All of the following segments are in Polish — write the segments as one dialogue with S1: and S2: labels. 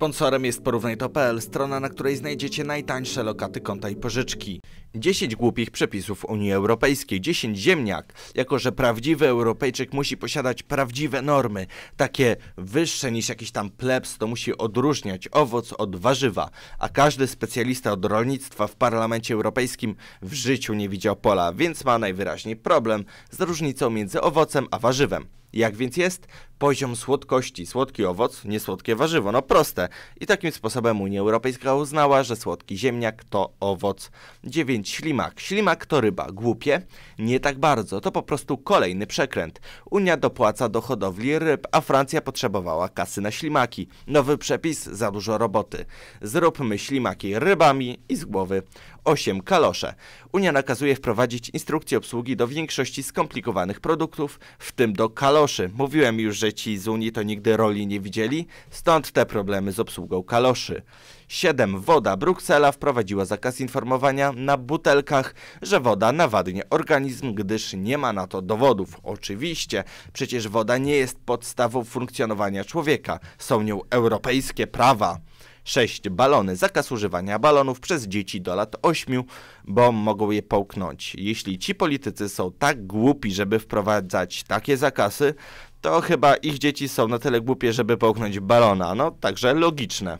S1: Sponsorem jest porównaj.pl, strona, na której znajdziecie najtańsze lokaty konta i pożyczki. 10 głupich przepisów Unii Europejskiej, 10 ziemniak, jako że prawdziwy Europejczyk musi posiadać prawdziwe normy, takie wyższe niż jakiś tam plebs, to musi odróżniać owoc od warzywa, a każdy specjalista od rolnictwa w Parlamencie Europejskim w życiu nie widział pola, więc ma najwyraźniej problem z różnicą między owocem a warzywem. Jak więc jest? Poziom słodkości. Słodki owoc, niesłodkie warzywo. No proste. I takim sposobem Unia Europejska uznała, że słodki ziemniak to owoc. 9. Ślimak. Ślimak to ryba. Głupie? Nie tak bardzo. To po prostu kolejny przekręt. Unia dopłaca do hodowli ryb, a Francja potrzebowała kasy na ślimaki. Nowy przepis? Za dużo roboty. Zróbmy ślimaki rybami i z głowy. 8. Kalosze. Unia nakazuje wprowadzić instrukcje obsługi do większości skomplikowanych produktów, w tym do kaloszy. Mówiłem już, że ci z Unii to nigdy roli nie widzieli, stąd te problemy z obsługą kaloszy. 7. Woda. Bruksela wprowadziła zakaz informowania na butelkach, że woda nawadnie organizm, gdyż nie ma na to dowodów. Oczywiście, przecież woda nie jest podstawą funkcjonowania człowieka. Są nią europejskie prawa. 6. Balony. Zakaz używania balonów przez dzieci do lat 8, bo mogą je połknąć. Jeśli ci politycy są tak głupi, żeby wprowadzać takie zakazy, to chyba ich dzieci są na tyle głupie, żeby połknąć balona. No, także logiczne.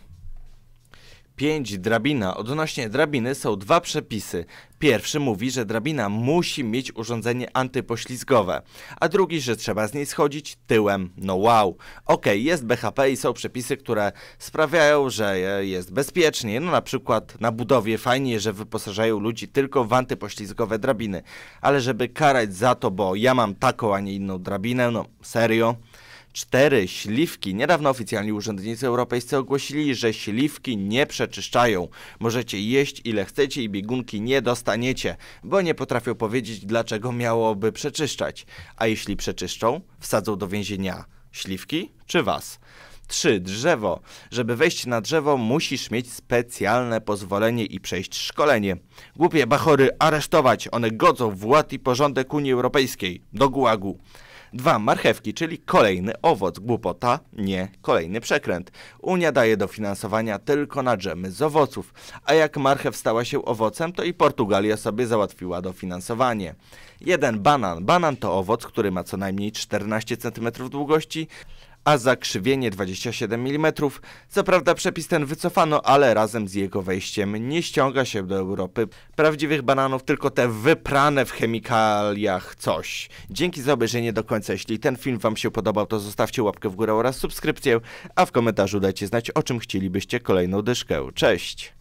S1: 5 drabina. Odnośnie drabiny są dwa przepisy. Pierwszy mówi, że drabina musi mieć urządzenie antypoślizgowe, a drugi, że trzeba z niej schodzić tyłem. No wow. Ok, jest BHP i są przepisy, które sprawiają, że jest bezpiecznie. No na przykład na budowie fajnie, że wyposażają ludzi tylko w antypoślizgowe drabiny, ale żeby karać za to, bo ja mam taką, a nie inną drabinę, no serio. Cztery śliwki. Niedawno oficjalni urzędnicy europejscy ogłosili, że śliwki nie przeczyszczają. Możecie jeść ile chcecie i biegunki nie dostaniecie, bo nie potrafią powiedzieć, dlaczego miałoby przeczyszczać. A jeśli przeczyszczą, wsadzą do więzienia śliwki czy was. 3. Drzewo. Żeby wejść na drzewo, musisz mieć specjalne pozwolenie i przejść szkolenie. Głupie bachory aresztować, one godzą wład i porządek Unii Europejskiej. Do gułagu. Dwa, marchewki, czyli kolejny owoc. Głupota, nie kolejny przekręt. Unia daje dofinansowania tylko na drzemy z owoców, a jak marchew stała się owocem, to i Portugalia sobie załatwiła dofinansowanie. Jeden, banan. Banan to owoc, który ma co najmniej 14 cm długości, a zakrzywienie 27 mm. Co prawda przepis ten wycofano, ale razem z jego wejściem nie ściąga się do Europy prawdziwych bananów, tylko te wyprane w chemikaliach coś. Dzięki za obejrzenie do końca. Jeśli ten film Wam się podobał, to zostawcie łapkę w górę oraz subskrypcję, a w komentarzu dajcie znać, o czym chcielibyście kolejną dyszkę. Cześć!